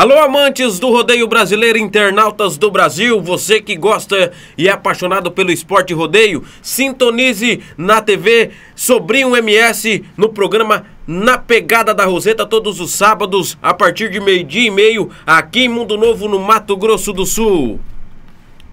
Alô, amantes do rodeio brasileiro, internautas do Brasil, você que gosta e é apaixonado pelo esporte rodeio, sintonize na TV Sobrinho MS no programa Na Pegada da Roseta, todos os sábados, a partir de meio-dia e meio, aqui em Mundo Novo, no Mato Grosso do Sul.